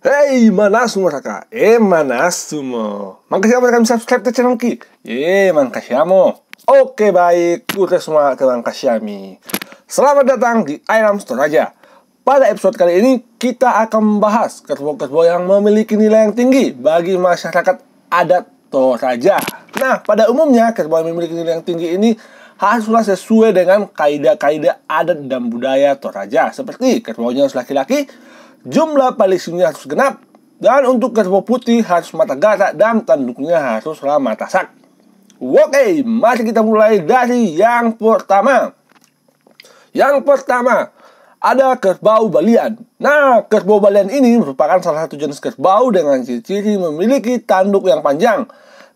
Hey mana semua acá, eh mana semua? Makasih apa kalian subscribe ke channel ki. Eh makasih kamu. Oke baik, kita semua ke Kasyami Selamat datang di Ayam Store aja. Pada episode kali ini kita akan membahas kerbau-kerbau yang memiliki nilai yang tinggi bagi masyarakat adat Toraja. Nah, pada umumnya kerbau yang memiliki nilai yang tinggi ini haruslah sesuai dengan kaidah-kaidah adat dan budaya Toraja seperti kerbaunya harus laki-laki, jumlah palisinya harus genap, dan untuk kerbau putih harus mata gatak dan tanduknya haruslah mata sak. Oke, mari kita mulai dari yang pertama. Yang pertama, ada kerbau balian. Nah, kerbau balian ini merupakan salah satu jenis kerbau dengan ciri-ciri memiliki tanduk yang panjang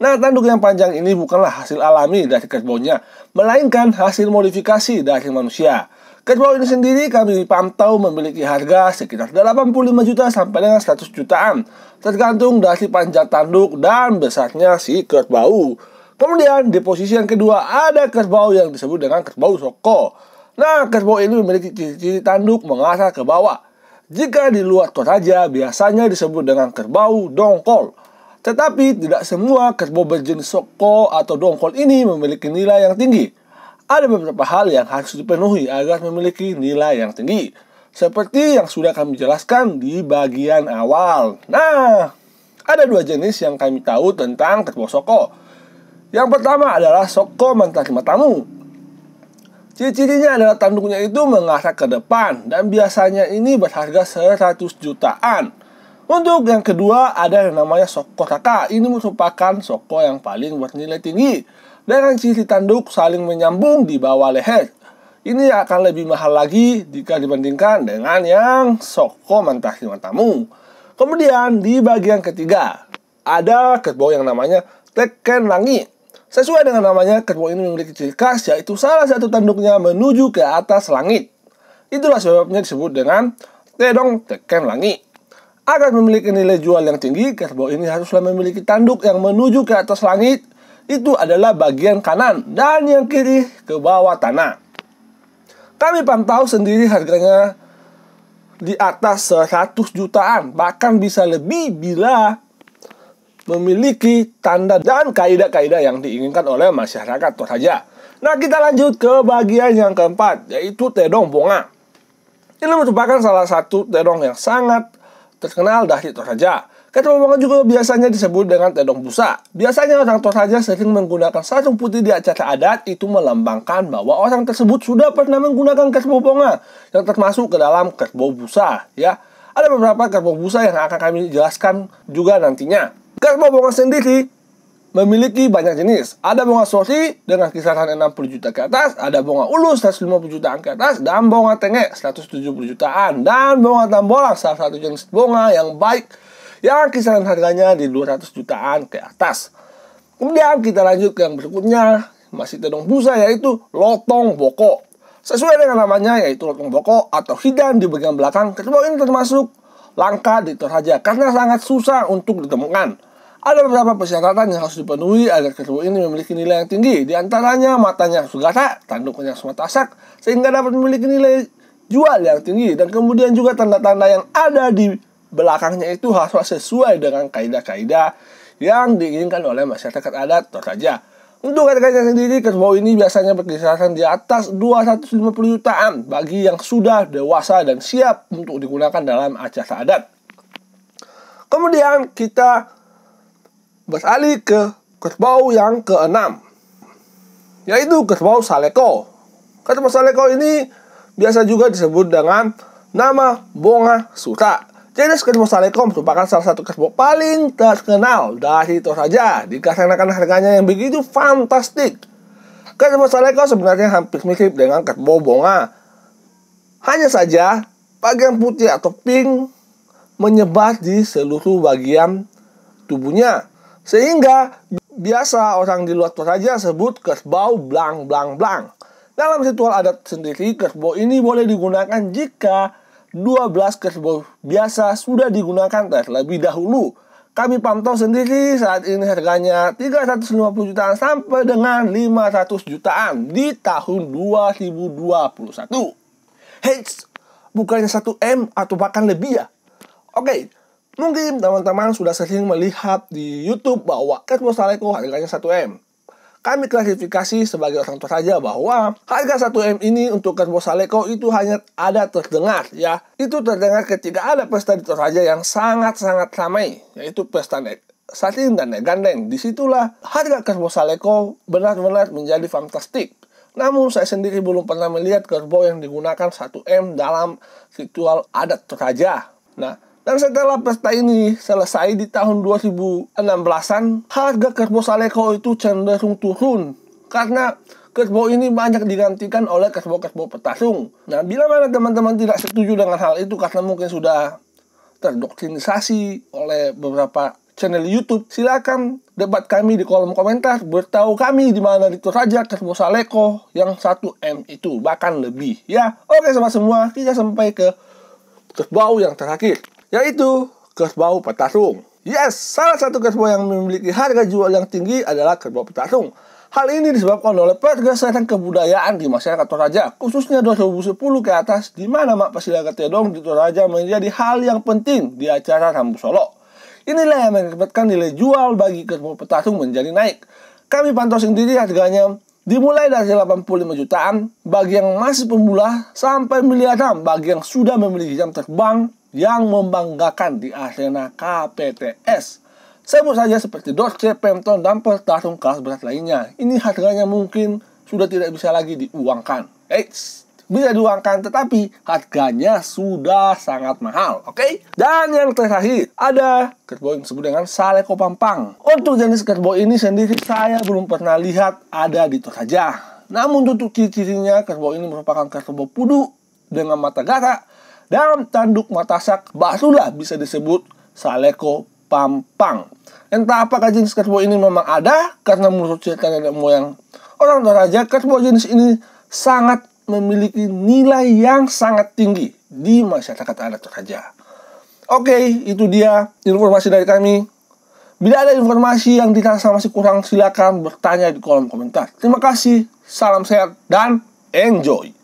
Nah, tanduk yang panjang ini bukanlah hasil alami dari kerbaunya, melainkan hasil modifikasi dari manusia. Kerbau ini sendiri kami pantau memiliki harga sekitar 85 juta sampai dengan 100 jutaan, tergantung dari panjang tanduk dan besarnya si kerbau. Kemudian di posisi yang kedua ada kerbau yang disebut dengan kerbau soko. Nah, kerbau ini memiliki ciri-ciri tanduk mengarah ke bawah. Jika di luar Toraja, biasanya disebut dengan kerbau dongkol. Tetapi tidak semua kerbau berjenis soko atau dongkol ini memiliki nilai yang tinggi. Ada beberapa hal yang harus dipenuhi agar memiliki nilai yang tinggi. Seperti yang sudah kami jelaskan di bagian awal. Nah, ada dua jenis yang kami tahu tentang kerbau soko. Yang pertama adalah soko mantan matamu. Ciri-cirinya adalah tanduknya itu mengarah ke depan dan biasanya ini berharga 100 jutaan. Untuk yang kedua ada yang namanya Soko Ini merupakan Soko yang paling bernilai tinggi dengan sisi tanduk saling menyambung di bawah leher. Ini akan lebih mahal lagi jika dibandingkan dengan yang Soko di matamu. Kemudian di bagian ketiga ada kerbau yang namanya Teken Langi. Sesuai dengan namanya, kerbau ini memiliki ciri khas yaitu salah satu tanduknya menuju ke atas langit. Itulah sebabnya disebut dengan Tedong Teken langit. Agar memiliki nilai jual yang tinggi, kerbau ini haruslah memiliki tanduk yang menuju ke atas langit. Itu adalah bagian kanan dan yang kiri ke bawah tanah. Kami pantau sendiri harganya di atas 100 jutaan, bahkan bisa lebih bila memiliki tanda dan kaidah-kaidah yang diinginkan oleh masyarakat saja. Nah, kita lanjut ke bagian yang keempat, yaitu tedong bunga. Ini merupakan salah satu tedong yang sangat terkenal dari Toraja. Ketopong juga biasanya disebut dengan tedong busa. Biasanya orang Toraja sering menggunakan sarung putih di acara adat itu melambangkan bahwa orang tersebut sudah pernah menggunakan kerbau bunga yang termasuk ke dalam kerbau busa. Ya, ada beberapa kerbau busa yang akan kami jelaskan juga nantinya. Kerbau bunga sendiri memiliki banyak jenis. Ada bunga sorsi dengan kisaran 60 juta ke atas, ada bunga ulus 150 jutaan ke atas, dan bunga tujuh 170 jutaan, dan bunga tambolang salah satu jenis bunga yang baik yang kisaran harganya di 200 jutaan ke atas. Kemudian kita lanjut ke yang berikutnya, masih tedong busa yaitu lotong boko. Sesuai dengan namanya yaitu lotong boko atau hidan di bagian belakang, kerbau ini termasuk langka di Toraja karena sangat susah untuk ditemukan. Ada beberapa persyaratan yang harus dipenuhi agar kerbau ini memiliki nilai yang tinggi. Di antaranya matanya harus gata, tanduknya harus matasak, sehingga dapat memiliki nilai jual yang tinggi. Dan kemudian juga tanda-tanda yang ada di belakangnya itu harus sesuai dengan kaidah-kaidah yang diinginkan oleh masyarakat adat atau saja. Untuk harganya sendiri, kerbau ini biasanya berkisaran di atas 250 jutaan bagi yang sudah dewasa dan siap untuk digunakan dalam acara adat. Kemudian kita beralih ke kerbau yang keenam, yaitu kerbau Saleko. Kerbau Saleko ini biasa juga disebut dengan nama Bonga Suta. Jenis kerbau Saleko merupakan salah satu kerbau paling terkenal dari Toraja dikarenakan harganya yang begitu fantastik. Kerbau Saleko sebenarnya hampir mirip dengan kerbau Bonga. Hanya saja, bagian putih atau pink menyebar di seluruh bagian tubuhnya sehingga biasa orang di luar saja sebut kerbau blang blang blang. Dalam ritual adat sendiri, kerbau ini boleh digunakan jika 12 kerbau biasa sudah digunakan terlebih dahulu. Kami pantau sendiri saat ini harganya 350 jutaan sampai dengan 500 jutaan di tahun 2021. Hei, bukannya 1 M atau bahkan lebih ya? Oke, okay, Mungkin teman-teman sudah sering melihat di YouTube bahwa cat Mostaleko harganya 1M. Kami klasifikasi sebagai orang tua saja bahwa harga 1M ini untuk cat Mostaleko itu hanya ada terdengar ya. Itu terdengar ketika ada pesta di Toraja yang sangat-sangat ramai, yaitu pesta net satin dan Negandeng, gandeng. Disitulah harga kerbau Saleko benar-benar menjadi fantastik. Namun saya sendiri belum pernah melihat kerbau yang digunakan 1M dalam ritual adat Toraja. Nah, dan setelah pesta ini selesai di tahun 2016-an, harga kerbau Saleko itu cenderung turun karena kerbau ini banyak digantikan oleh kerbau-kerbau petasung. Nah, bila mana teman-teman tidak setuju dengan hal itu karena mungkin sudah terdoktrinisasi oleh beberapa channel YouTube, silakan debat kami di kolom komentar. Bertahu kami di mana itu saja kerbau Saleko yang 1M itu, bahkan lebih. Ya, oke sobat semua, kita sampai ke kerbau yang terakhir yaitu kerbau petarung. Yes, salah satu kerbau yang memiliki harga jual yang tinggi adalah kerbau petarung. Hal ini disebabkan oleh pergeseran kebudayaan di masyarakat Toraja, khususnya 2010 ke atas, di mana mak Pasilaga Tedong di Toraja menjadi hal yang penting di acara Rambu Solo. Inilah yang mengakibatkan nilai jual bagi kerbau petarung menjadi naik. Kami pantau sendiri harganya dimulai dari 85 jutaan bagi yang masih pemula sampai miliaran bagi yang sudah memiliki jam terbang yang membanggakan di arena KPTS. Sebut saja seperti Dorce, Penton, dan petarung kelas berat lainnya. Ini harganya mungkin sudah tidak bisa lagi diuangkan. Eits, bisa diuangkan tetapi harganya sudah sangat mahal, oke? Okay? Dan yang terakhir, ada kerbau yang disebut dengan Saleko Pampang. Untuk jenis kerbau ini sendiri saya belum pernah lihat ada di Toraja. Namun untuk ciri-cirinya, kerbau ini merupakan kerbau pudu dengan mata gata dalam tanduk matasak, barulah bisa disebut Saleko Pampang. Entah apakah jenis kerbau ini memang ada, karena menurut cerita nenek moyang orang Toraja, kerbau jenis ini sangat memiliki nilai yang sangat tinggi di masyarakat adat Toraja. Oke, itu dia informasi dari kami. Bila ada informasi yang dirasa masih kurang, silakan bertanya di kolom komentar. Terima kasih, salam sehat, dan enjoy!